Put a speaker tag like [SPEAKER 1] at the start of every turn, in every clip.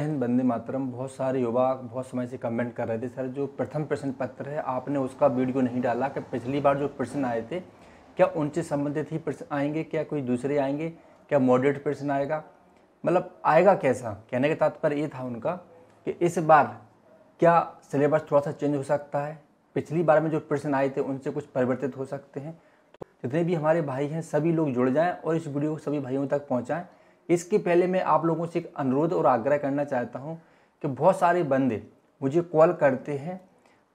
[SPEAKER 1] हिंद बंदे मातरम बहुत सारे युवा बहुत समय से कमेंट कर रहे थे सर जो प्रथम प्रश्न पत्र है आपने उसका वीडियो नहीं डाला कि पिछली बार जो प्रश्न आए थे क्या उनसे संबंधित ही प्रश्न आएंगे क्या कोई दूसरे आएंगे क्या मॉडरेट प्रश्न आएगा मतलब आएगा कैसा कहने का तात्पर्य ये था उनका कि इस बार क्या सिलेबस थोड़ा सा चेंज हो सकता है पिछली बार में जो प्रश्न आए थे उनसे कुछ परिवर्तित हो सकते हैं तो जितने भी हमारे भाई हैं सभी लोग जुड़ जाएँ और इस वीडियो को सभी भाइयों तक पहुँचाएँ इसके पहले मैं आप लोगों से एक अनुरोध और आग्रह करना चाहता हूँ कि बहुत सारे बंदे मुझे कॉल करते हैं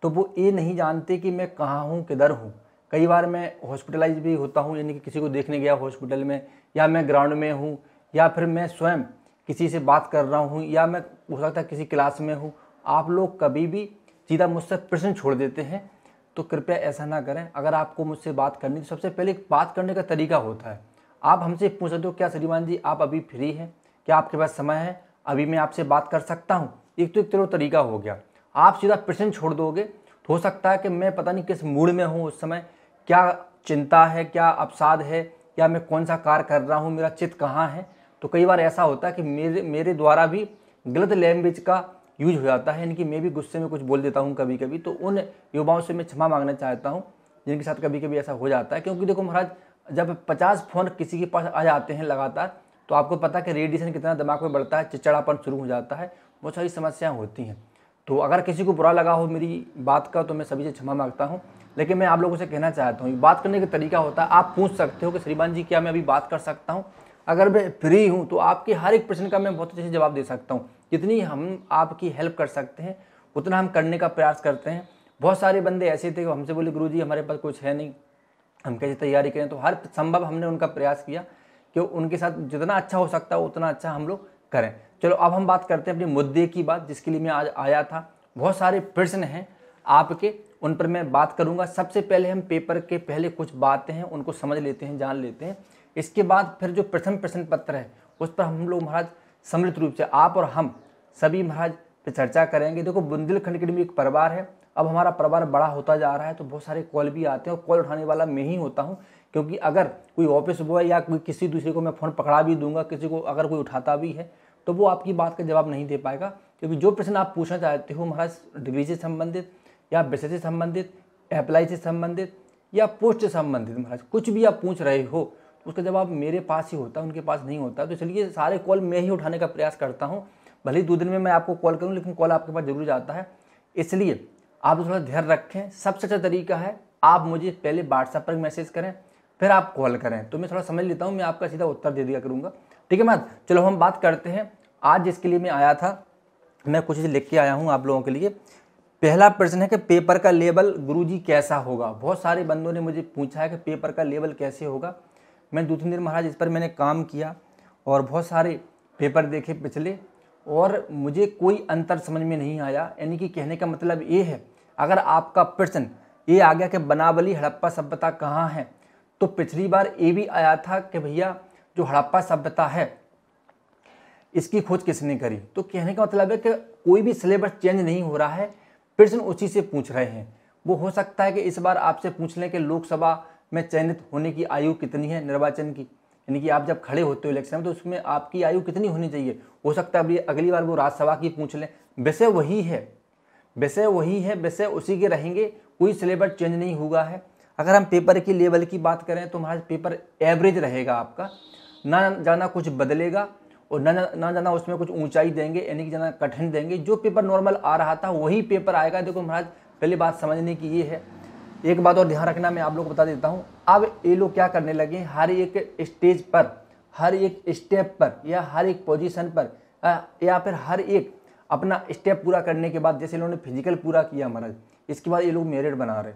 [SPEAKER 1] तो वो ये नहीं जानते कि मैं कहाँ हूँ किधर हूँ कई बार मैं हॉस्पिटलाइज भी होता हूँ यानी कि किसी को देखने गया हॉस्पिटल में या मैं ग्राउंड में हूँ या फिर मैं स्वयं किसी से बात कर रहा हूँ या मैं हो सकता है किसी क्लास में हूँ आप लोग कभी भी सीधा मुझसे प्रश्न छोड़ देते हैं तो कृपया ऐसा ना करें अगर आपको मुझसे बात करनी तो सबसे पहले बात करने का तरीका होता है आप हमसे पूछ सकते हो क्या श्रीमान जी आप अभी फ्री हैं क्या आपके पास समय है अभी मैं आपसे बात कर सकता हूँ एक तो एक तरह तरीका हो गया आप सीधा प्रश्न छोड़ दोगे तो हो सकता है कि मैं पता नहीं किस मूड में हूँ उस समय क्या चिंता है क्या अवसाद है या मैं कौन सा कार्य कर रहा हूँ मेरा चित्त कहाँ है तो कई बार ऐसा होता है कि मेरे मेरे द्वारा भी गलत लैंग्वेज का यूज हो जाता है यानी कि मैं भी गुस्से में कुछ बोल देता हूँ कभी कभी तो उन युवाओं से मैं क्षमा मांगना चाहता हूँ जिनके साथ कभी कभी ऐसा हो जाता है क्योंकि देखो महाराज जब पचास फोन किसी के पास आ जाते हैं लगातार तो आपको पता है कि रेडिएशन कितना दिमाग में बढ़ता है चिचड़ापन शुरू हो जाता है बहुत सारी समस्याएँ होती हैं तो अगर किसी को बुरा लगा हो मेरी बात का तो मैं सभी से क्षमा मांगता हूँ लेकिन मैं आप लोगों से कहना चाहता हूँ बात करने का तरीका होता है आप पूछ सकते हो कि श्रीमान जी क्या मैं अभी बात कर सकता हूँ अगर मैं फ्री हूँ तो आपके हर एक प्रश्न का मैं बहुत अच्छे से जवाब दे सकता हूँ जितनी हम आपकी हेल्प कर सकते हैं उतना हम करने का प्रयास करते हैं बहुत सारे बंदे ऐसे थे हमसे बोले गुरु जी हमारे पास कुछ है नहीं हम कैसे तैयारी करें तो हर संभव हमने उनका प्रयास किया कि उनके साथ जितना अच्छा हो सकता है उतना अच्छा हम लोग करें चलो अब हम बात करते हैं अपने मुद्दे की बात जिसके लिए मैं आज आया था बहुत सारे प्रश्न हैं आपके उन पर मैं बात करूंगा सबसे पहले हम पेपर के पहले कुछ बातें हैं उनको समझ लेते हैं जान लेते हैं इसके बाद फिर जो प्रथम प्रश्न पत्र है उस पर हम लोग महाराज सम्मिलित रूप से आप और हम सभी महाराज पे चर्चा करेंगे देखो बुंदेलखंड के एक परिवार है अब हमारा परिवार बड़ा होता जा रहा है तो बहुत सारे कॉल भी आते हैं और कॉल उठाने वाला मैं ही होता हूँ क्योंकि अगर कोई ऑफिस बॉय या कोई किसी दूसरे को मैं फ़ोन पकड़ा भी दूंगा किसी को अगर कोई उठाता भी है तो वो आपकी बात का जवाब नहीं दे पाएगा क्योंकि जो प्रश्न आप पूछना चाहते हो महाराज डिवीज से संबंधित या विषय से संबंधित अप्लाई से संबंधित या पोस्ट से संबंधित महाराज कुछ भी आप पूछ रहे हो तो उसका जवाब मेरे पास ही होता है उनके पास नहीं होता तो चलिए सारे कॉल मैं ही उठाने का प्रयास करता हूँ भले ही दो दिन में मैं आपको कॉल करूँ लेकिन कॉल आपके पास जरूर जाता है इसलिए आप थोड़ा ध्यान रखें सबसे अच्छा तरीका है आप मुझे पहले व्हाट्सएप पर मैसेज करें फिर आप कॉल करें तो मैं थोड़ा समझ लेता हूँ मैं आपका सीधा उत्तर दे दिया करूँगा ठीक है मैं चलो हम बात करते हैं आज जिसके लिए मैं आया था मैं कुछ चीज़ लिख के आया हूँ आप लोगों के लिए पहला प्रश्न है कि पेपर का गुरु गुरुजी कैसा होगा बहुत सारे बंदों ने मुझे पूछा है कि पेपर का लेवल कैसे होगा मैं दो तीन दिन महाराज इस पर मैंने काम किया और बहुत सारे पेपर देखे पिछले और मुझे कोई अंतर समझ में नहीं आया यानी कि कहने का मतलब ये है अगर आपका प्रश्न ये आ गया कि बनावली हड़प्पा सभ्यता कहाँ है तो पिछली बार ये भी आया था कि भैया जो हड़प्पा सभ्यता है इसकी खोज किसने करी तो कहने का मतलब है कि कोई भी सिलेबस चेंज नहीं हो रहा है प्रश्न उसी से पूछ रहे हैं वो हो सकता है कि इस बार आपसे पूछ लें कि लोकसभा में चयनित होने की आयु कितनी है निर्वाचन की यानी कि आप जब खड़े होते हो इलेक्शन में तो उसमें आपकी आयु कितनी होनी चाहिए हो सकता है अभी अगली बार वो राज्यसभा की पूछ लें वैसे वही है वैसे वही है वैसे उसी के रहेंगे कोई सिलेबस चेंज नहीं हुआ है अगर हम पेपर की लेवल की बात करें तो हमारा पेपर एवरेज रहेगा आपका ना जाना कुछ बदलेगा और ना ना जाना उसमें कुछ ऊंचाई देंगे यानी कि जाना कठिन देंगे जो पेपर नॉर्मल आ रहा था वही पेपर आएगा देखो महाराज पहली बात समझने की ये है एक बात और ध्यान रखना मैं आप लोग को बता देता हूँ अब ये लोग क्या करने लगे हर एक स्टेज पर हर एक स्टेप पर या हर एक पोजीशन पर या फिर हर एक अपना स्टेप पूरा करने के बाद जैसे इन्होंने फिजिकल पूरा किया महाराज इसके बाद ये लोग मेरिट बना रहे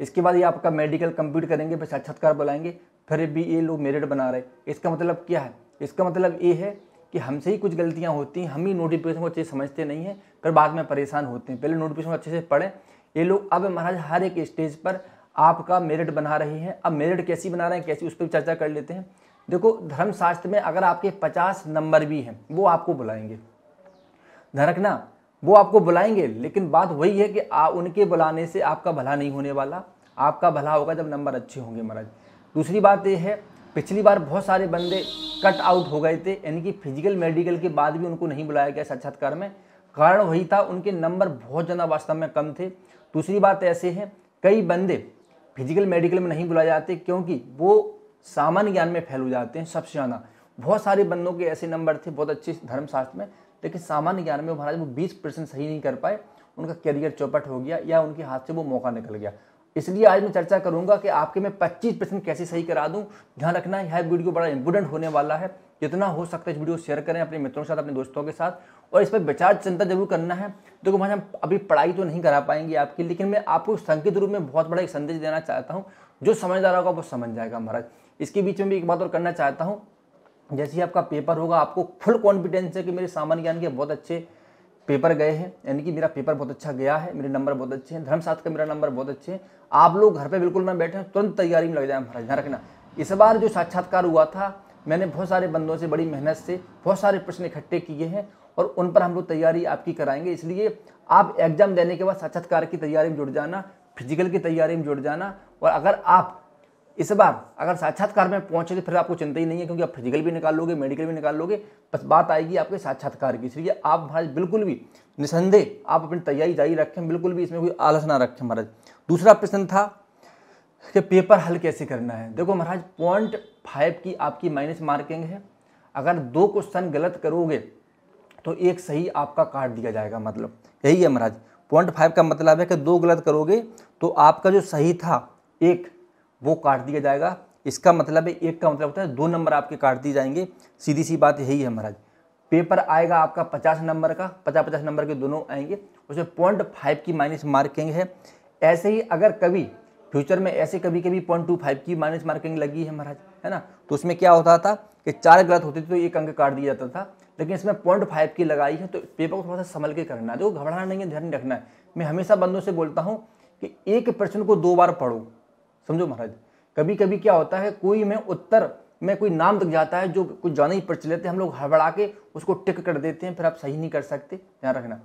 [SPEAKER 1] इसके बाद ये आपका मेडिकल कंप्लीट करेंगे फिर साक्षात्कार बुलाएंगे फिर भी ये लोग मेरिट बना रहे इसका मतलब क्या है इसका मतलब ये है कि हमसे ही कुछ गलतियाँ होती हैं हम ही नोटिफिकेशन को अच्छे से समझते नहीं हैं फिर बाद में परेशान होते हैं पहले नोटिफिकेशन को अच्छे से पढ़ें ये लोग अब महाराज हर एक स्टेज पर आपका मेरिट बना रहे हैं अब मेरिट कैसी बना रहे हैं कैसी उस पर चर्चा कर लेते हैं देखो धर्मशास्त्र में अगर आपके पचास नंबर भी हैं वो आपको बुलाएंगे धड़कना वो आपको बुलाएंगे लेकिन बात वही है कि आ, उनके बुलाने से आपका भला नहीं होने वाला आपका भला होगा जब नंबर अच्छे होंगे महाराज दूसरी बात ये है पिछली बार बहुत सारे बंदे कट आउट हो गए थे यानी कि फिजिकल मेडिकल के बाद भी उनको नहीं बुलाया गया साक्षात्कार में कारण वही था उनके नंबर बहुत ज़्यादा वास्तव में कम थे दूसरी बात ऐसे है कई बंदे फिजिकल मेडिकल में नहीं बुलाए जाते क्योंकि वो सामान्य ज्ञान में फैल हो जाते हैं सबसे ज़्यादा बहुत सारे बंदों के ऐसे नंबर थे बहुत अच्छे धर्मशास्त्र में लेकिन सामान्य ज्ञान में महाराज वो बीस परसेंट सही नहीं कर पाए उनका करियर चौपट हो गया या उनके हाथ से वो मौका निकल गया इसलिए आज मैं चर्चा करूंगा कि आपके मैं पच्चीस परसेंट कैसे सही करा दूं ध्यान रखना यह वीडियो बड़ा इंपोर्टेंट होने वाला है जितना हो सकता है इस वीडियो शेयर करें अपने मित्रों के साथ अपने दोस्तों के साथ और इस पर विचार चिंता जरूर करना है देखो तो भाई अभी पढ़ाई तो नहीं करा पाएंगे आपकी लेकिन मैं आपको संकेत रूप में बहुत बड़ा एक संदेश देना चाहता हूँ जो समझदार होगा वो समझ जाएगा महाराज इसके बीच में भी एक बात और करना चाहता हूँ जैसे ही आपका पेपर होगा आपको फुल कॉन्फिडेंस है कि मेरे सामान्य ज्ञान के बहुत अच्छे पेपर गए हैं यानी कि मेरा पेपर बहुत अच्छा गया है मेरे नंबर बहुत अच्छे हैं धर्मशास्त्र का मेरा नंबर बहुत अच्छे हैं आप लोग घर पे बिल्कुल ना बैठे तुरंत तैयारी में लग जाए महाराज ध्यान रखना इस बार जो साक्षात्कार हुआ था मैंने बहुत सारे बंदों से बड़ी मेहनत से बहुत सारे प्रश्न इकट्ठे किए हैं और उन पर हम लोग तैयारी आपकी कराएंगे इसलिए आप एग्जाम देने के बाद साक्षात्कार की तैयारी में जुड़ जाना फिजिकल की तैयारी में जुड़ जाना और अगर आप इस बार अगर साक्षात्कार में पहुंचे तो फिर आपको चिंता ही नहीं है क्योंकि आप फिजिकल भी निकाल लोगे मेडिकल भी निकाल लोगे बस बात आएगी आपके साक्षात्कार की इसलिए आप महाराज बिल्कुल भी निसंदेह आप अपनी तैयारी जारी रखें बिल्कुल भी इसमें कोई आलस ना रखें महाराज दूसरा प्रश्न था कि पेपर हल कैसे करना है देखो महाराज पॉइंट फाइव की आपकी माइनस मार्किंग है अगर दो क्वेश्चन गलत करोगे तो एक सही आपका काट दिया जाएगा मतलब यही है महाराज पॉइंट फाइव का मतलब है कि दो गलत करोगे तो आपका जो सही था एक वो काट दिया जाएगा इसका मतलब है एक का मतलब होता है दो नंबर आपके काट दिए जाएंगे सीधी सी बात यही है महाराज पेपर आएगा आपका पचास नंबर का पचास पचास नंबर के दोनों आएंगे उसमें पॉइंट फाइव की माइनस मार्किंग है ऐसे ही अगर कभी फ्यूचर में ऐसे कभी कभी पॉइंट टू फाइव की माइनस मार्किंग लगी है महाराज है ना तो उसमें क्या होता था कि चार गलत होते थे तो एक अंक काट दिया जाता था लेकिन इसमें पॉइंट फाइव की लगाई है तो पेपर को थोड़ा सा संभल के करना है देखो घबराना नहीं है ध्यान रखना है मैं हमेशा बंदों से बोलता हूँ कि एक प्रश्न को दो बार पढ़ो समझो महाराज कभी कभी क्या होता है कोई में उत्तर में कोई नाम तक जाता है जो कुछ जाना ही प्रचलित है हम लोग हड़बड़ा के उसको टिक कर देते हैं फिर आप सही नहीं कर सकते ध्यान रखना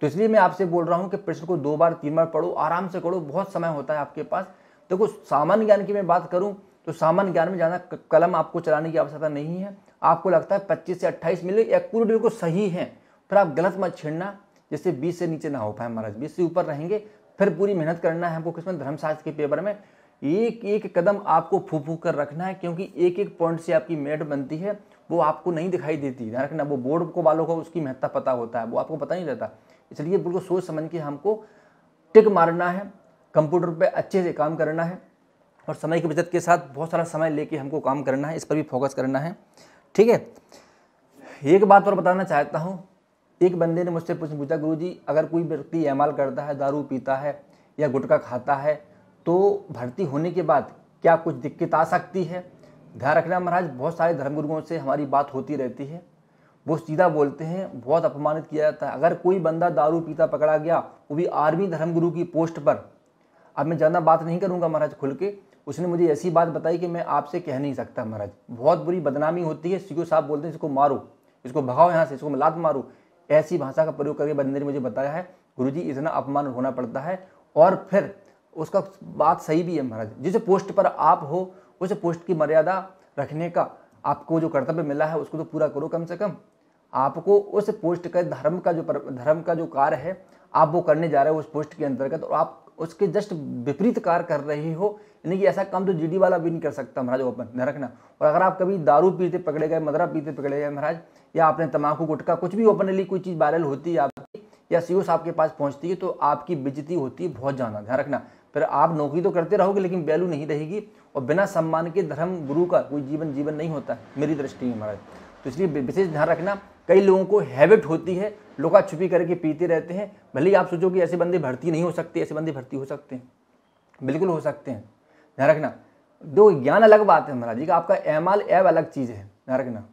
[SPEAKER 1] तो इसलिए मैं आपसे बोल रहा हूँ कि प्रश्न को दो बार तीन बार पढ़ो आराम से करो बहुत समय होता है आपके पास देखो तो सामान्य ज्ञान की मैं बात करूँ तो सामान्य ज्ञान में ज़्यादा कलम आपको चलाने की आवश्यकता नहीं है आपको लगता है पच्चीस से अट्ठाईस मिले या पूरे बिल्कुल सही है फिर आप गलत मत छेड़ना जैसे बीस से नीचे ना हो पाए महाराज बीस से ऊपर रहेंगे फिर पूरी मेहनत करना है आपको किस्मत धर्मशास्त्र के पेपर में एक एक कदम आपको फू फूक कर रखना है क्योंकि एक एक पॉइंट से आपकी मेट बनती है वो आपको नहीं दिखाई देती ध्यान रखना वो बोर्ड को वालों को उसकी महत्ता पता होता है वो आपको पता नहीं रहता इसलिए बिल्कुल सोच समझ के हमको टिक मारना है कंप्यूटर पे अच्छे से काम करना है और समय की बचत के साथ बहुत सारा समय लेके हमको काम करना है इस पर भी फोकस करना है ठीक है एक बात और बताना चाहता हूँ एक बंदे ने मुझसे पूछ पूछा गुरु जी अगर कोई व्यक्ति एमाल करता है दारू पीता है या गुटखा खाता है तो भर्ती होने के बाद क्या कुछ दिक्कत आ सकती है ध्यान रखना महाराज बहुत सारे धर्मगुरुओं से हमारी बात होती रहती है वो सीधा बोलते हैं बहुत अपमानित किया जाता है अगर कोई बंदा दारू पीता पकड़ा गया वो भी आर्मी धर्मगुरु की पोस्ट पर अब मैं ज़्यादा बात नहीं करूँगा महाराज खुल के उसने मुझे ऐसी बात बताई कि मैं आपसे कह नहीं सकता महाराज बहुत बुरी बदनामी होती है सीओ साहब बोलते हैं इसको मारो इसको भगाओ यहाँ से इसको लात मारो ऐसी भाषा का प्रयोग करके बंदे ने मुझे बताया है गुरु जी इतना अपमान होना पड़ता है और फिर उसका बात सही भी है महाराज जिस पोस्ट पर आप हो उस पोस्ट की मर्यादा रखने का आपको जो कर्तव्य मिला है उसको तो पूरा करो कम से कम आपको उस पोस्ट का धर्म का जो धर्म का जो कार्य है आप वो करने जा रहे हो उस पोस्ट के अंतर्गत और आप उसके जस्ट विपरीत कार्य कर रहे हो यानी कि ऐसा काम तो जीडी वाला भी नहीं कर सकता महाराज ओपन न रखना और अगर आप कभी दारू पीते पकड़े गए मदरा पीते पकड़े गए महाराज या आपने तम्बाकू गुटका कुछ भी ओपनली कोई चीज़ वायरल होती है आपकी या सी साहब के पास पहुंचती है तो आपकी बिजती होती है बहुत ज़्यादा ध्यान रखना फिर आप नौकरी तो करते रहोगे लेकिन वैल्यू नहीं रहेगी और बिना सम्मान के धर्म गुरु का कोई जीवन जीवन नहीं होता है मेरी दृष्टि में महाराज तो इसलिए विशेष ध्यान रखना कई लोगों को हैबिट होती है लोका छुपी करके पीते रहते हैं भले ही आप सोचो कि ऐसे बंदे भर्ती नहीं हो सकते ऐसे बंदे भर्ती हो सकते हैं बिल्कुल हो सकते हैं ध्यान रखना दो ज्ञान अलग बात है महाराज जी का आपका एमाल एव अलग चीज़ है ध्यान रखना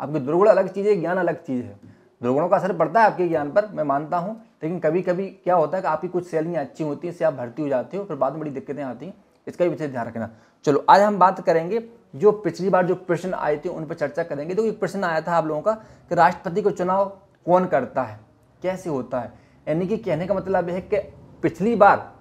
[SPEAKER 1] आपके दुर्गुण अलग चीज़ है ज्ञान अलग चीज़ है दुर्गुणों का असर पड़ता है आपके ज्ञान पर मैं मानता हूँ लेकिन कभी कभी क्या होता है कि आपकी कुछ सैलरियाँ अच्छी होती हैं इससे आप भर्ती हो जाती हो फिर बाद में बड़ी दिक्कतें आती हैं इसका भी विशेष ध्यान रखना चलो आज हम बात करेंगे जो पिछली बार जो प्रश्न आए थे उन पर चर्चा करेंगे तो एक प्रश्न आया था आप लोगों का कि राष्ट्रपति को चुनाव कौन करता है कैसे होता है यानी कि कहने का मतलब यह है कि पिछली बार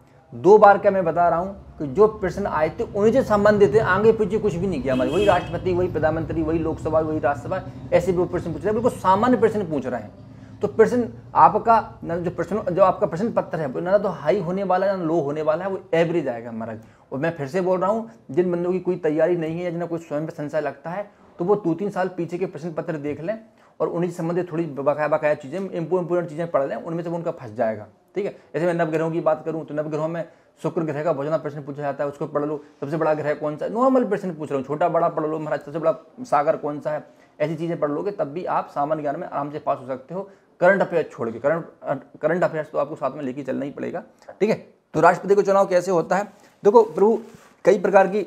[SPEAKER 1] दो बार क्या मैं बता रहा हूँ कि जो प्रश्न आए थे उन्हीं से संबंधित है आगे पीछे कुछ भी नहीं किया हमारे वही राष्ट्रपति वही प्रधानमंत्री वही लोकसभा वही राज्यसभा ऐसे भी वो प्रश्न पूछ रहे हैं बिल्कुल सामान्य प्रश्न पूछ रहे हैं तो प्रश्न आपका जो प्रश्न जो आपका प्रश्न पत्र है ना तो हाई होने वाला है ना लो होने वाला है वो एवरेज आएगा हमारा और मैं फिर से बोल रहा हूँ जिन बंदों की कोई तैयारी नहीं है जिन्हें कोई स्वयं पर संशय लगता है तो वो दो तीन साल पीछे के प्रश्न पत्र देख लें और उन्हीं से संबंधित थोड़ी बकाया बकाया चीज़ें इम्पोर्टेंट चीज़ें पढ़ लें उनमें से वो उनका फंस जाएगा ठीक है ऐसे मैं नवग्रहों की बात करूँ तो नवग्रहों में शुक्र ग्रह का भोजना प्रश्न पूछा जाता है उसको पढ़ लो सबसे बड़ा ग्रह कौन सा है नॉर्मल प्रश्न पूछ रहा हूँ छोटा बड़ा पढ़ लो महाराज सबसे बड़ा सागर कौन सा है ऐसी चीज़ें पढ़ लोगे तब भी आप सामान्य ज्ञान में आराम से पास हो सकते हो करंट अफेयर्स छोड़ के करंट करंट अफेयर्स तो आपको साथ में लेके चलना ही पड़ेगा ठीक है तो राष्ट्रपति का चुनाव कैसे होता है देखो प्रभु कई प्रकार की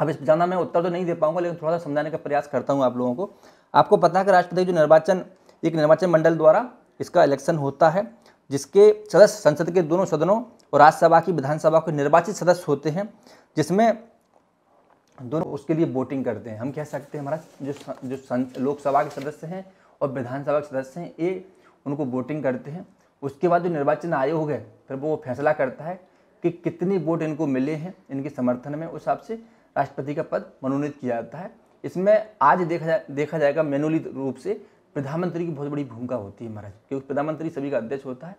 [SPEAKER 1] अब इस जाना मैं उत्तर तो नहीं दे पाऊंगा लेकिन थोड़ा सा समझाने का प्रयास करता हूँ आप लोगों को आपको पता है कि राष्ट्रपति जो निर्वाचन एक निर्वाचन मंडल द्वारा इसका इलेक्शन होता है जिसके सदस्य संसद के दोनों सदनों और राज्यसभा की विधानसभा के निर्वाचित सदस्य होते हैं जिसमें दोनों उसके लिए वोटिंग करते हैं हम कह सकते हैं हमारा जो जो लोकसभा के सदस्य हैं और विधानसभा के सदस्य हैं ये उनको वोटिंग करते हैं उसके बाद जो निर्वाचन आयोग है फिर वो फैसला करता है कि कितनी वोट इनको मिले हैं इनके समर्थन में उस हिसाब से राष्ट्रपति का पद मनोनीत किया जाता है इसमें आज देखा जा देखा जाएगा मेनुअली रूप से प्रधानमंत्री की बहुत बड़ी भूमिका होती है महाराज क्योंकि प्रधानमंत्री सभी का अध्यक्ष होता है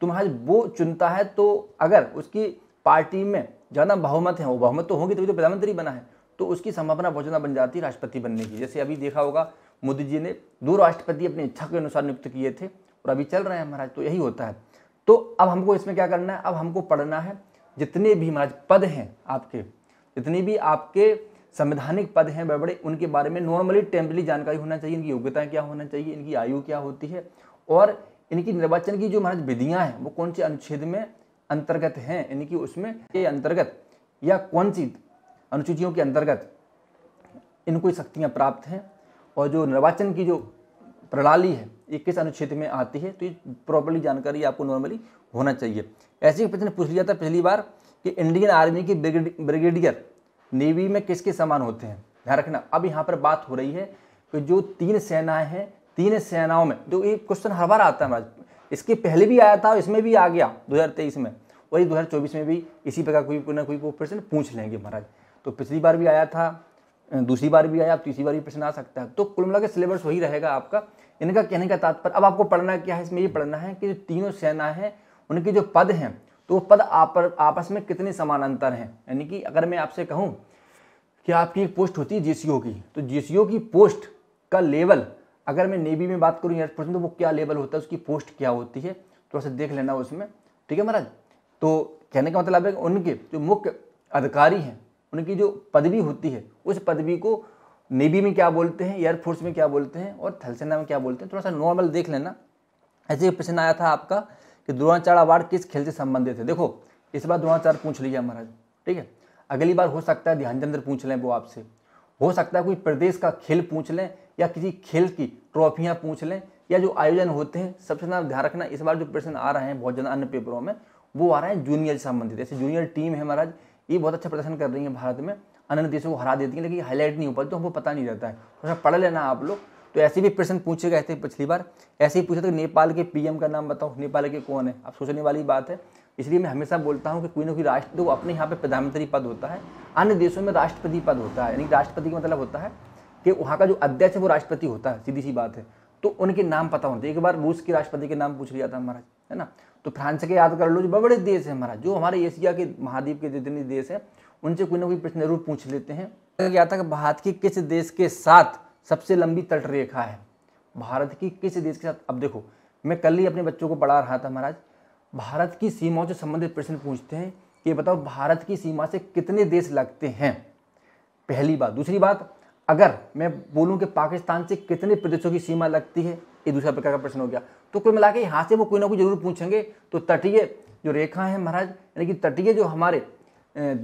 [SPEAKER 1] तो महाराज वो चुनता है तो अगर उसकी पार्टी में ज़्यादा बहुमत है वो बहुमत तो होगी तभी तो प्रधानमंत्री बना है तो उसकी संभावना बहुत ज़्यादा बन जाती है राष्ट्रपति बनने की जैसे अभी देखा होगा मोदी जी ने दो राष्ट्रपति अपनी इच्छा के अनुसार नियुक्त किए थे और अभी चल रहे हैं महाराज तो यही होता है तो अब हमको इसमें क्या करना है अब हमको पढ़ना है जितने भी महाराज पद हैं आपके जितने भी आपके संवैधानिक पद हैं बड़े बड़े उनके बारे में नॉर्मली टेम्पली जानकारी होना चाहिए इनकी योग्यता क्या होना चाहिए इनकी आयु क्या होती है और इनकी निर्वाचन की जो महाराज विधियाँ हैं वो कौन से अनुच्छेद में अंतर्गत हैं यानी कि उसमें के अंतर्गत या कौन सी अनुसूचियों के अंतर्गत इनको शक्तियाँ प्राप्त हैं और जो निर्वाचन की जो प्रणाली है ये किस अनुच्छेद में आती है तो ये प्रॉपरली जानकारी आपको नॉर्मली होना चाहिए ऐसे ही प्रश्न पूछ लिया था पहली बार कि इंडियन आर्मी के ब्रिगेडियर नेवी में किसके समान होते हैं ध्यान रखना अब यहाँ पर बात हो रही है कि जो तीन सेनाएं हैं तीन सेनाओं में जो ये क्वेश्चन हर बार आता है इसके पहले भी आया था इसमें भी आ गया 2023 में और ये 2024 में भी इसी प्रकार कोई ना कोई को प्रश्न पूछ लेंगे महाराज तो पिछली बार भी आया था दूसरी बार भी आया तीसरी बार भी प्रश्न आ सकता है तो कुल मिला के सिलेबस वही रहेगा आपका इनका कहने का तात्पर्य अब आपको पढ़ना क्या है इसमें ये पढ़ना है कि जो तीनों सेना है उनके जो पद हैं तो वो पद आप, आपस में कितने समानांतर हैं यानी कि अगर मैं आपसे कहूँ कि आपकी एक पोस्ट होती है जीसीओ की तो जीसीओ की पोस्ट का लेवल अगर मैं नेवी में बात करूँ एयर में तो वो क्या लेवल होता है उसकी पोस्ट क्या होती है थोड़ा तो सा देख लेना उसमें ठीक है महाराज तो कहने का मतलब है कि उनके जो मुख्य अधिकारी हैं उनकी जो पदवी होती है उस पदवी को नेवी में क्या बोलते हैं एयरफोर्स में क्या बोलते हैं और थलसेना में क्या बोलते हैं थोड़ा सा नॉर्मल देख लेना ऐसे प्रश्न आया था आपका कि द्रोणाचार्य अवार्ड किस खेल से संबंधित है देखो इस बार द्रोणाचार्य पूछ लीजिए महाराज ठीक है अगली बार हो सकता है ध्यानचंद्र पूछ लें वो आपसे हो सकता है कोई प्रदेश का खेल पूछ लें या किसी खेल की ट्रॉफियाँ पूछ लें या जो आयोजन होते हैं सबसे ज़्यादा ध्यान रखना इस बार जो प्रश्न आ रहे हैं बहुत ज़्यादा अन्य पेपरों में वो आ रहे हैं जूनियर से संबंधित जैसे जूनियर टीम है महाराज ये बहुत अच्छा प्रदर्शन कर रही है भारत में अन्य देशों को हरा देती है लेकिन हाईलाइट नहीं हो पाती तो हमको पता नहीं रहता है तो पढ़ लेना आप लोग तो ऐसे भी प्रश्न पूछे गए थे पिछली बार ऐसे ही पूछा था नेपाल के पीएम का नाम बताओ नेपाल के कौन है अब सोचने वाली बात है इसलिए मैं हमेशा बोलता हूँ कि कोई ना कोई राष्ट्र तो अपने यहाँ पे प्रधानमंत्री पद होता है अन्य देशों में राष्ट्रपति पद होता है यानी राष्ट्रपति का मतलब होता है कि वहाँ का जो अध्यक्ष है वो राष्ट्रपति होता है सीधी सी बात है तो उनके नाम पता होते एक बार रूस के राष्ट्रपति के नाम पूछ लिया था महाराज है ना तो फ्रांस के याद कर लो जो बड़े देश है हमारा जो हमारे एशिया के महाद्वीप के जितने देश हैं उनसे कोई ना कोई प्रश्न जरूर पूछ लेते हैं क्या था कि भारत के किस देश के साथ सबसे लंबी तट रेखा है भारत की किस देश के साथ अब देखो मैं कल ही अपने बच्चों को पढ़ा रहा था महाराज भारत की सीमाओं से संबंधित प्रश्न पूछते हैं कि बताओ भारत की सीमा से कितने देश लगते हैं पहली बात दूसरी बात अगर मैं बोलूँ कि पाकिस्तान से कितने प्रदेशों की सीमा लगती है ये दूसरा प्रकार का प्रश्न हो गया तो कुल मिला के यहाँ से वो कोई ना कोई जरूर पूछेंगे तो तटीय जो रेखा है महाराज यानी कि तटीय जो हमारे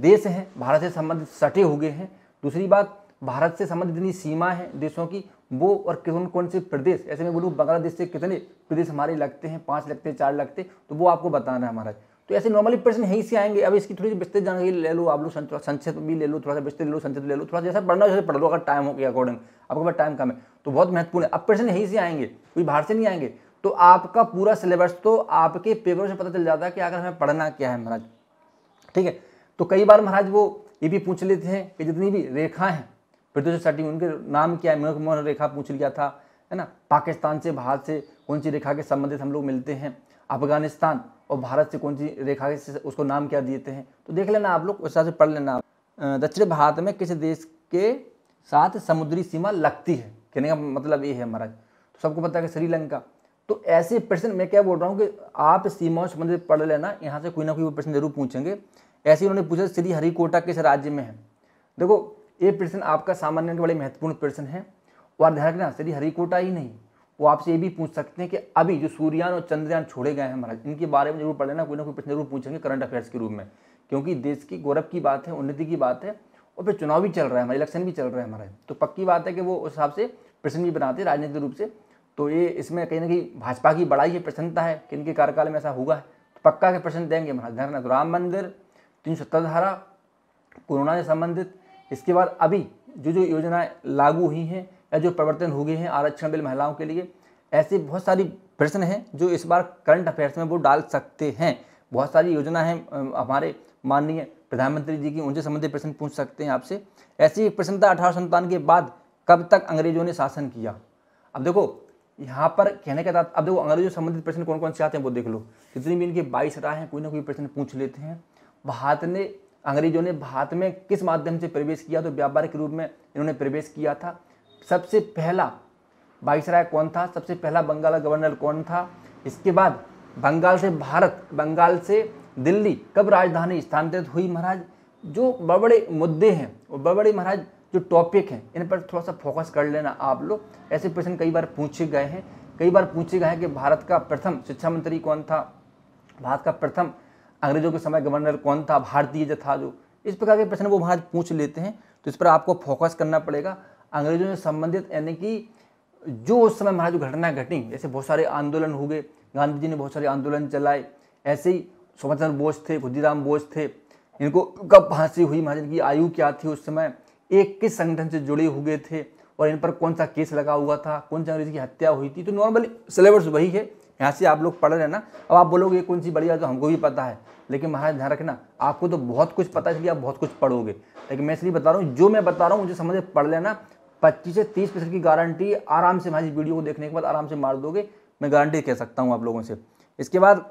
[SPEAKER 1] देश हैं भारत से संबंधित सटे हुए हैं दूसरी बात भारत से संबंधित जितनी सीमा है देशों की वो और कौन कौन से प्रदेश ऐसे में बोलूँ बांग्लादेश से कितने प्रदेश हमारे लगते हैं पाँच लगते हैं चार लगते तो वो आपको बताना है हमारा तो ऐसे नॉर्मली प्रश्न यहीं से आएंगे अब इसकी थोड़ी सी विस्तृत जानकारी ले लो आप लोग संक्षेप भी ले लो थोड़ा सा विस्तृत ले लो संक्षेप ले लो थोड़ा जैसा पढ़ना जैसे पढ़ लो अगर टाइम हो गया अकॉर्डिंग आपके पास टाइम कम है तो बहुत महत्वपूर्ण है अब प्रश्न यहीं से आएंगे कोई बाहर से नहीं आएंगे तो आपका पूरा सिलेबस तो आपके पेपरों से पता चल जाता है कि अगर हमें पढ़ना क्या है महाराज ठीक है तो कई बार महाराज वो ये भी पूछ लेते हैं कि जितनी भी रेखा हैं प्रत्युष सेटिंग उनके नाम क्या है मनोमोहन रेखा पूछ लिया था है ना पाकिस्तान से भारत से कौन सी रेखा के संबंधित हम लोग मिलते हैं अफगानिस्तान और भारत से कौन सी रेखा से उसको नाम क्या देते हैं तो देख लेना आप लोग उस हिसाब से पढ़ लेना दक्षिण भारत में किस देश के साथ समुद्री सीमा लगती है कहने का मतलब ये है महाराज तो सबको पता है कि श्रीलंका तो ऐसे प्रश्न मैं क्या बोल रहा हूँ कि आप सीमाओं संबंधित पढ़ लेना यहाँ से कोई ना कोई प्रश्न जरूर पूछेंगे ऐसे उन्होंने पूछा श्री हरिकोटा किस राज्य में है देखो ये प्रश्न आपका सामान्य के बड़े महत्वपूर्ण प्रश्न है और ध्यान रखना यदि हरिकोटा ही नहीं वो आपसे ये भी पूछ सकते हैं कि अभी जो सूर्यान और चंद्रयान छोड़े गए हैं महाराज इनके बारे में जरूर पढ़ लेना कोई ना कोई प्रश्न जरूर पूछेंगे करंट अफेयर्स के रूप में क्योंकि देश की गौरव की बात है उन्नति की बात है और फिर चुनाव भी चल रहा है हमारे इलेक्शन भी चल रहा है हमारा तो पक्की बात है कि वो उस हिसाब से प्रश्न भी बनाते हैं राजनीतिक रूप से तो ये इसमें कहीं ना कहीं भाजपा की बड़ा ही प्रसन्नता है कि इनके कार्यकाल में ऐसा हुआ है तो पक्का के प्रश्न देंगे महाराज ध्यान तो राम मंदिर तीन सौ धारा कोरोना से संबंधित इसके बाद अभी जो जो योजनाएं लागू हुई हैं या जो परिवर्तन हो गए हैं आरक्षण बिल महिलाओं के लिए ऐसे बहुत सारी प्रश्न हैं जो इस बार करंट अफेयर्स में वो डाल सकते हैं बहुत सारी योजना हैं हमारे माननीय प्रधानमंत्री जी की उनसे संबंधित प्रश्न पूछ सकते हैं आपसे ऐसी प्रश्नता अठारह संतान के बाद कब तक अंग्रेजों ने शासन किया अब देखो यहाँ पर कहने के साथ अब देखो अंग्रेजों से संबंधित प्रश्न कौन कौन से आते हैं वो देख लो जितनी भी इनके बाईस राय हैं कोई ना कोई प्रश्न पूछ लेते हैं भारत ने अंग्रेजों ने भारत में किस माध्यम से प्रवेश किया तो व्यापार के रूप में इन्होंने प्रवेश किया था सबसे पहला वाइसराय कौन था सबसे पहला बंगाल गवर्नर कौन था इसके बाद बंगाल से भारत बंगाल से दिल्ली कब राजधानी स्थानांतरित हुई महाराज जो बड़े बड़े मुद्दे हैं और बड़े बड़े महाराज जो टॉपिक हैं इन पर थोड़ा सा फोकस कर लेना आप लोग ऐसे प्रश्न कई बार पूछे गए हैं कई बार पूछे गए हैं कि भारत का प्रथम शिक्षा मंत्री कौन था भारत का प्रथम अंग्रेजों के समय गवर्नर कौन था भारतीय जो था जो इस प्रकार के प्रश्न वो महाराज पूछ लेते हैं तो इस पर आपको फोकस करना पड़ेगा अंग्रेजों से संबंधित यानी कि जो उस समय महाराज घटना घटी जैसे बहुत सारे आंदोलन हो गए गांधी जी ने बहुत सारे आंदोलन चलाए ऐसे ही सुभाष चंद्र बोस थे खुदीराम बोस थे इनको कब फांसी हुई महाराज की आयु क्या थी उस समय एक किस संगठन से जुड़े हुए थे और इन पर कौन सा केस लगा हुआ था कौन सी अंग्रेज की हत्या हुई थी तो नॉर्मली सिलेबस वही है यहाँ से आप लोग पढ़ रहे हैं ना अब आप बोलोगे कौन सी बढ़िया तो हमको भी पता है लेकिन महाराज ध्यान रखना आपको तो बहुत कुछ पता चलिए आप बहुत कुछ पढ़ोगे लेकिन मैं इसलिए बता रहा हूँ जो मैं बता रहा हूँ मुझे समझ पढ़ लेना पच्चीस से तीस परसेंट की गारंटी आराम से महाराज वीडियो को देखने के बाद आराम से मार दोगे मैं गारंटी कह सकता हूँ आप लोगों से इसके बाद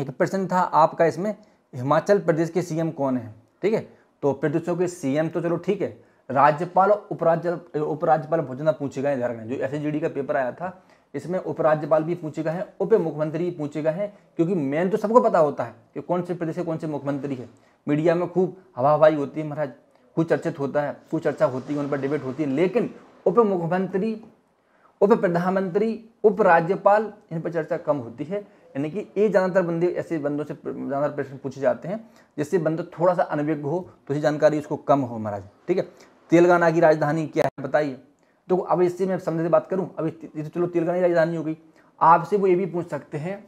[SPEAKER 1] एक प्रश्न था आपका इसमें हिमाचल प्रदेश के सीएम कौन है ठीक है तो प्रदेशों के सीएम तो चलो ठीक है राज्यपाल और उपराज्य उपराज्यपाल भोजन पूछेगा ध्यान जो एस का पेपर आया था इसमें उपराज्यपाल भी पूछे गए हैं उप मुख्यमंत्री भी पूछे गए हैं क्योंकि मेन तो सबको पता होता है कि कौन से प्रदेश के कौन से मुख्यमंत्री है मीडिया में खूब हवा हवाई होती है महाराज खूब चर्चित होता है खूब चर्चा होती है उन पर डिबेट होती है लेकिन उप मुख्यमंत्री उप प्रधानमंत्री उपराज्यपाल इन पर चर्चा कम होती है यानी कि ये ज़्यादातर बंदे ऐसे बंदों से ज़्यादातर प्रश्न पूछे जाते हैं जिससे बंद थोड़ा सा अनभिज्ञ हो तो जानकारी उसको कम हो महाराज ठीक है तेलंगाना की राजधानी क्या है बताइए देखो अब इससे मैं समझ से बात करूँ अब चलो तेलंगाना की राजधानी हो गई आपसे वो ये भी पूछ सकते हैं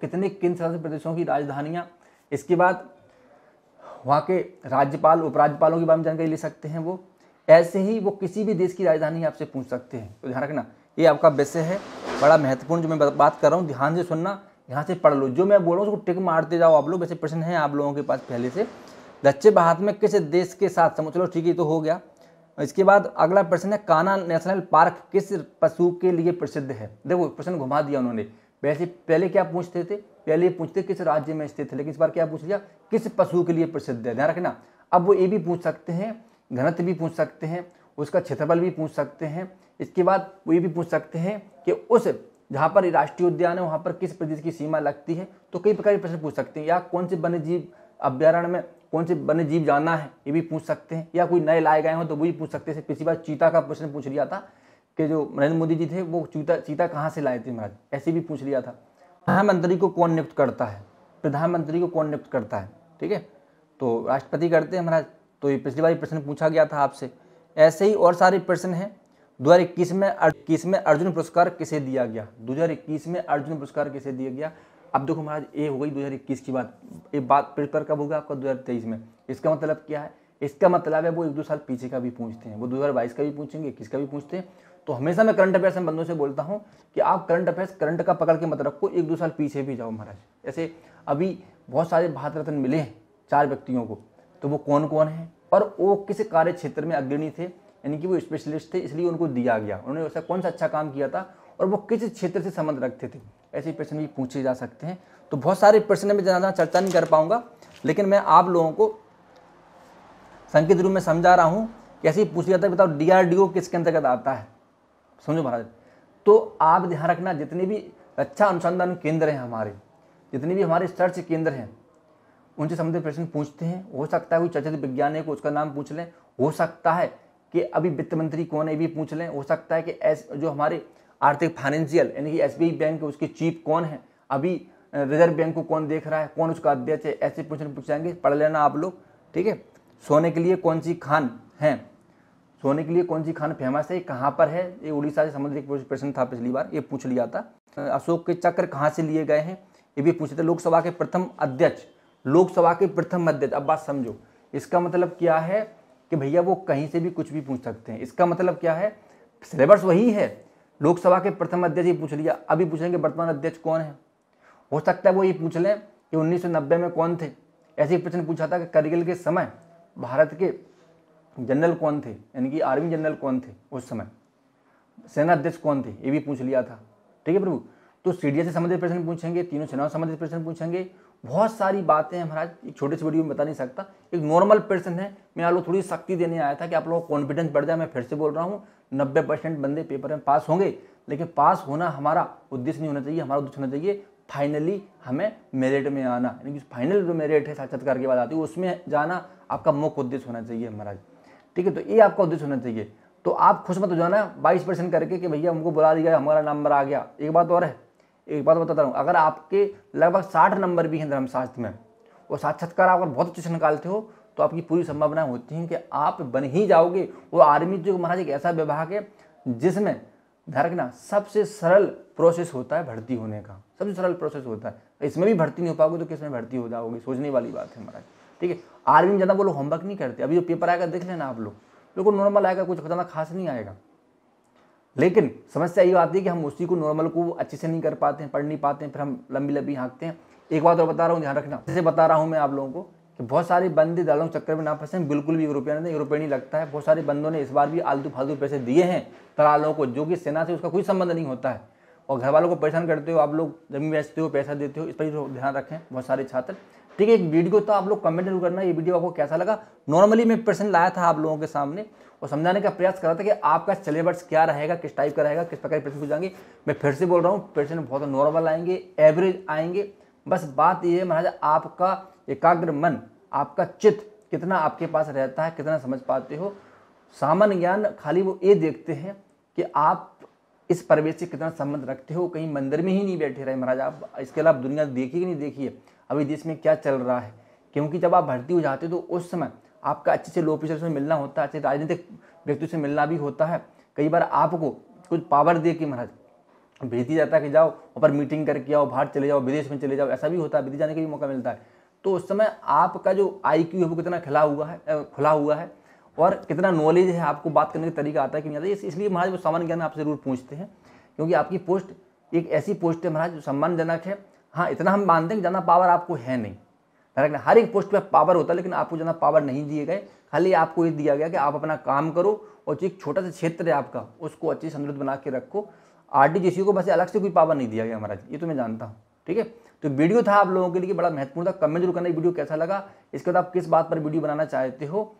[SPEAKER 1] कितने केंद्र शासित प्रदेशों की राजधानियाँ इसके बाद वहाँ के राज्यपाल उपराज्यपालों के बारे में जानकारी ले सकते हैं वो ऐसे ही वो किसी भी देश की राजधानी आपसे पूछ सकते हैं तो ध्यान रखना ये आपका विषय है बड़ा महत्वपूर्ण जो मैं बात कर रहा हूँ ध्यान से सुनना यहाँ से पढ़ लो जो मैं बोल रहा हूँ उसको टिक मारते जाओ आप लोग वैसे प्रश्न है आप लोगों के पास पहले से दक्षिण भारत में किस देश के साथ समझ चलो ठीक है तो हो गया इसके बाद अगला प्रश्न है काना नेशनल पार्क किस पशु के लिए प्रसिद्ध है देखो प्रश्न घुमा दिया उन्होंने वैसे पहले क्या पूछते थे पहले पूछते किस राज्य में स्थित है लेकिन इस बार क्या पूछ लिया किस पशु के लिए प्रसिद्ध है ध्यान रखना अब वो ये भी पूछ सकते हैं घनत्व भी पूछ सकते हैं उसका क्षेत्रफल भी पूछ सकते हैं इसके बाद वो ये भी पूछ सकते हैं कि उस जहाँ पर राष्ट्रीय उद्यान है वहाँ पर किस प्रदेश की सीमा लगती है तो कई प्रकार के प्रश्न पूछ सकते हैं या कौन से वन्य जीव अभ्यारण्य में कौन से वन्य जीव जाना है ये भी पूछ सकते हैं या कोई नए लाए गए हों तो वो भी पूछ सकते हैं पिछली बार चीता का प्रश्न पूछ लिया था कि जो नरेंद्र मोदी जी थे वो चीता चीता कहाँ से लाए थे महाराज ऐसे भी पूछ लिया था प्रधानमंत्री को कौन नियुक्त करता है प्रधानमंत्री को कौन नियुक्त करता है ठीक है तो राष्ट्रपति करते हैं महाराज तो ये पिछली बार प्रश्न पूछा गया था आपसे ऐसे ही और सारे प्रश्न हैं दो में इक्कीस में अर्जुन पुरस्कार किसे दिया गया दो में अर्जुन पुरस्कार किसे दिया गया अब देखो महाराज ये हो गई इक्कीस की बात ये बात पेपर कब होगा आपका दो हजार तेईस में इसका मतलब क्या है इसका मतलब है वो एक दो साल पीछे का भी पूछते हैं वो दो हजार बाईस का भी पूछेंगे इक्कीस का भी पूछते हैं तो हमेशा मैं करंट अफेयर्स में बंदों से बोलता हूँ कि आप करंट अफेयर्स करंट का पकड़ के मत रखो एक दो साल पीछे भी जाओ महाराज ऐसे अभी बहुत सारे भारत रत्न मिले हैं चार व्यक्तियों को तो वो कौन कौन है और वो किस कार्य क्षेत्र में अग्रणी थे यानी कि वो स्पेशलिस्ट थे इसलिए उनको दिया गया उन्होंने ऐसा कौन सा अच्छा काम किया था और वो किस क्षेत्र से संबंध रखते थे ऐसे प्रश्न भी पूछे जा सकते हैं तो बहुत सारे प्रश्न में ज़्यादा चर्चा नहीं कर पाऊँगा लेकिन मैं आप लोगों को संकेत रूप में समझा रहा हूँ कैसे पूछ जाता है बताओ ओ किसके अंतर्गत आता है समझो महाराज तो आप ध्यान रखना जितने भी रक्षा अनुसंधान केंद्र हैं हमारे जितने भी हमारे सर्च केंद्र हैं उनसे संबंधित प्रश्न पूछते हैं हो सकता है कोई चर्चित विज्ञानी को उसका नाम पूछ लें हो सकता है कि अभी वित्त मंत्री कौन है भी पूछ लें हो सकता है कि ऐसे जो हमारे आर्थिक फाइनेंशियल यानी कि एस बैंक उसकी चीफ कौन है अभी रिजर्व बैंक को कौन देख रहा है कौन उसका अध्यक्ष है ऐसे क्वेश्चन पूछ जाएंगे पढ़ लेना आप लोग ठीक है सोने के लिए कौन सी खान है सोने के लिए कौन सी खान फेमस है कहाँ पर है ये उड़ीसा से संबंधित प्रश्न था पिछली बार ये पूछ लिया था अशोक के चक्र कहाँ से लिए गए हैं ये भी पूछे थे लोकसभा के प्रथम अध्यक्ष लोकसभा के प्रथम अध्यक्ष अब बात समझो इसका मतलब क्या है कि भैया वो कहीं से भी कुछ भी पूछ सकते हैं इसका मतलब क्या है सिलेबस वही है लोकसभा के प्रथम अध्यक्ष ही पूछ लिया अभी पूछेंगे वर्तमान अध्यक्ष कौन है हो सकता है वो ये पूछ लें कि 1990 में कौन थे ऐसे प्रश्न पूछा था कि करगिल के समय भारत के जनरल कौन थे यानी कि आर्मी जनरल कौन थे उस समय सेना अध्यक्ष कौन थे ये भी पूछ लिया था ठीक है प्रभु तो सी से संबंधित प्रश्न पूछेंगे तीनों सेनाओं से संबंधित प्रश्न पूछेंगे बहुत सारी बातें हैं महाराज एक छोटे से वीडियो में बता नहीं सकता एक नॉर्मल प्रश्न है मैं आप लोग थोड़ी शक्ति देने आया था कि आप लोगों को कॉन्फिडेंस बढ़ जाए मैं फिर से बोल रहा हूँ नब्बे परसेंट बंदे पेपर में पास होंगे लेकिन पास होना हमारा उद्देश्य नहीं होना चाहिए हमारा उद्देश्य होना चाहिए फाइनली हमें मेरिट में आना यानी कि फाइनल जो मेरिट है साक्षात्कार की बात आती है उसमें जाना आपका मुख्य उद्देश्य होना चाहिए महाराज ठीक है तो ये आपका उद्देश्य होना चाहिए तो आप खुश मत हो जाना बाईस परसेंट करके कि भैया हमको बुला दिया हमारा नंबर आ गया एक बात और है एक बात बताता हूँ अगर आपके लगभग साठ नंबर भी हैं धर्मशास्त्र में और साक्षात्कार आप बहुत अच्छे से निकालते हो तो आपकी पूरी संभावना होती है कि आप बन ही जाओगे वो आर्मी जो महाराज एक ऐसा विभाग है जिसमें ध्यान रखना सबसे सरल प्रोसेस होता है भर्ती होने का सबसे सरल प्रोसेस होता है इसमें भी भर्ती नहीं हो पाओगे तो किसमें भर्ती हो जाओगे सोचने वाली बात है महाराज ठीक है आर्मी में ज़्यादा वो लोग होमवर्क नहीं करते अभी जो पेपर आएगा देख लेना आप लोग बिल्कुल नॉर्मल आएगा कुछ ज़्यादा खास नहीं आएगा लेकिन समस्या ये आती है कि हम उसी को नॉर्मल को अच्छे से नहीं कर पाते हैं पढ़ नहीं पाते हैं फिर हम लंबी लंबी हाँकते हैं एक बात और बता रहा हूँ ध्यान रखना जैसे बता रहा हूँ मैं आप लोगों को कि बहुत सारे बंदे दालों चक्कर में ना फंसे बिल्कुल भी यूरोपियन यूरोपियन ही लगता है बहुत सारे बंदों ने इस बार भी आलतू फालतू पैसे दिए हैं तलालों को जो कि सेना से उसका कोई संबंध नहीं होता है और घर वालों को परेशान करते हो आप लोग जमीन बेचते हो पैसा देते हो इस पर ध्यान रखें बहुत सारे छात्र ठीक है एक वीडियो तो आप लोग कमेंट जरूर करना ये वीडियो आपको कैसा लगा नॉर्मली मैं प्रश्न लाया था आप लोगों के सामने और समझाने का प्रयास कर रहा था कि आपका सिलेबस क्या रहेगा किस टाइप का रहेगा किस प्रकार के प्रश्न पूछाएंगे मैं फिर से बोल रहा हूँ प्रश्न बहुत नॉर्मल आएंगे एवरेज आएंगे बस बात ये है महाराज आपका एकाग्र मन आपका चित्त कितना आपके पास रहता है कितना समझ पाते हो सामान्य ज्ञान खाली वो ये देखते हैं कि आप इस परिवेश से कितना संबंध रखते हो कहीं मंदिर में ही नहीं बैठे रहे महाराज आप इसके अलावा दुनिया देखिए कि नहीं देखिए अभी देश में क्या चल रहा है क्योंकि जब आप भर्ती हो जाते हो तो उस समय आपका अच्छे से लो ऑफिसर से मिलना होता है अच्छे राजनीतिक व्यक्ति से मिलना भी होता है कई बार आपको कुछ पावर दे के महाराज भेज दिया जाता है कि जाओ वहाँ पर मीटिंग करके आओ बाहर चले जाओ विदेश में चले जाओ ऐसा भी होता है विदेश जाने का भी मौका मिलता है तो उस समय आपका जो आई क्यू है वो कितना खिला हुआ है खुला हुआ है और कितना नॉलेज है आपको बात करने का तरीका आता है कि नहीं आता है इसलिए महाराज वो सामान्य ज्ञान आपसे जरूर पूछते हैं क्योंकि आपकी पोस्ट एक ऐसी पोस्ट है महाराज जो सम्मानजनक है हाँ इतना हम मानते हैं कि ज़्यादा पावर आपको है नहीं लेकिन हर एक पोस्ट में पावर होता है लेकिन आपको ज़्यादा पावर नहीं दिए गए खाली आपको ये दिया गया कि आप अपना काम करो और जो एक छोटा सा क्षेत्र है आपका उसको अच्छे समृद्ध बना के रखो आर डी जोशी को वैसे अलग से कोई पावर नहीं दिया गया महाराज ये तो मैं जानता हूँ ठीक है तो वीडियो था आप लोगों के लिए बड़ा महत्वपूर्ण था कमेंट जरूर करना वीडियो कैसा लगा इसके बाद आप किस बात पर वीडियो बनाना चाहते हो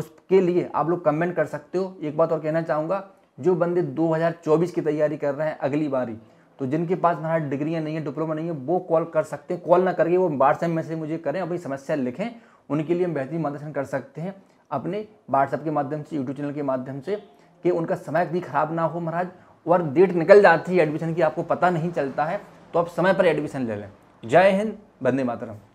[SPEAKER 1] उसके लिए आप लोग कमेंट कर सकते हो एक बात और कहना चाहूँगा जो बंदे 2024 की तैयारी कर रहे हैं अगली बारी तो जिनके पास महाराज डिग्रियाँ नहीं है डिप्लोमा नहीं है वो कॉल कर सकते हैं कॉल ना करके वो व्हाट्सएप मैसेज मुझे करें अपनी समस्या लिखें उनके लिए हम बेहतरीन मार्गदर्शन कर सकते हैं अपने व्हाट्सएप के माध्यम से यूट्यूब चैनल के माध्यम से कि उनका समय भी खराब ना हो महाराज और डेट निकल जाती है एडमिशन की आपको पता नहीं चलता है तो आप समय पर एडमिशन ले लें जय हिंद बंदे मातरम